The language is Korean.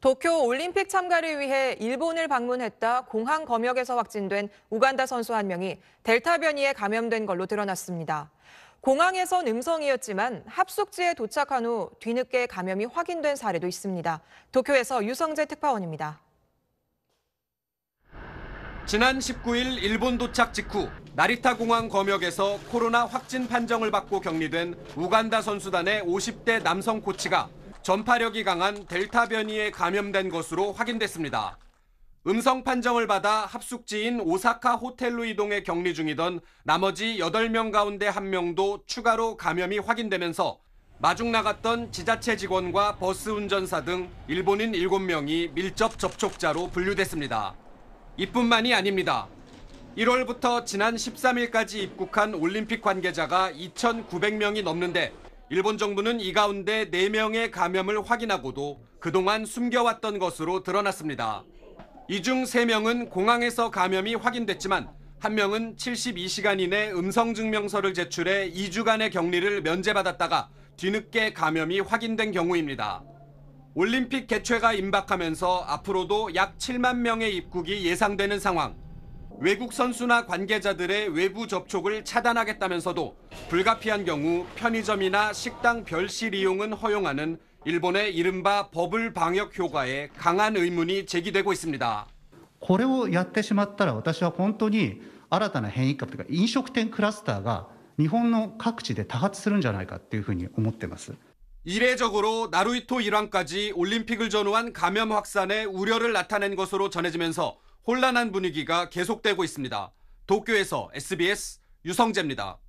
도쿄 올림픽 참가를 위해 일본을 방문했다 공항 검역에서 확진된 우간다 선수 한 명이 델타 변이에 감염된 걸로 드러났습니다. 공항에선 음성이었지만 합숙지에 도착한 후 뒤늦게 감염이 확인된 사례도 있습니다. 도쿄에서 유성재 특파원입니다. 지난 19일 일본 도착 직후 나리타 공항 검역에서 코로나 확진 판정을 받고 격리된 우간다 선수단의 50대 남성 코치가 전파력이 강한 델타 변이에 감염된 것으로 확인됐습니다. 음성 판정을 받아 합숙지인 오사카 호텔로 이동해 격리 중이던 나머지 8명 가운데 1명도 추가로 감염이 확인되면서 마중 나갔던 지자체 직원과 버스 운전사 등 일본인 7명이 밀접 접촉자로 분류됐습니다. 이뿐만이 아닙니다. 1월부터 지난 13일까지 입국한 올림픽 관계자가 2,900명이 넘는데 일본 정부는 이 가운데 4명의 감염을 확인하고도 그동안 숨겨왔던 것으로 드러났습니다. 이 중 3명은 공항에서 감염이 확인됐지만 1명은 72시간 이내 음성 증명서를 제출해 2주간의 격리를 면제받았다가 뒤늦게 감염이 확인된 경우입니다. 올림픽 개최가 임박하면서 앞으로도 약 7만 명의 입국이 예상되는 상황. 외국 선수나 관계자들의 외부 접촉을 차단하겠다면서도 불가피한 경우 편의점이나 식당 별실 이용은 허용하는 일본의 이른바 버블 방역 효과에 강한 의문이 제기되고 있습니다. これやってしまったら私は本当に新たな変異株とか飲食店クラスター日本の各地で多発するんじゃないかっていうふうに思ってます 이례적으로 나루이토 일왕까지 올림픽을 전후한 감염 확산에 우려를 나타낸 것으로 전해지면서 혼란한 분위기가 계속되고 있습니다. 도쿄에서 SBS 유성재입니다.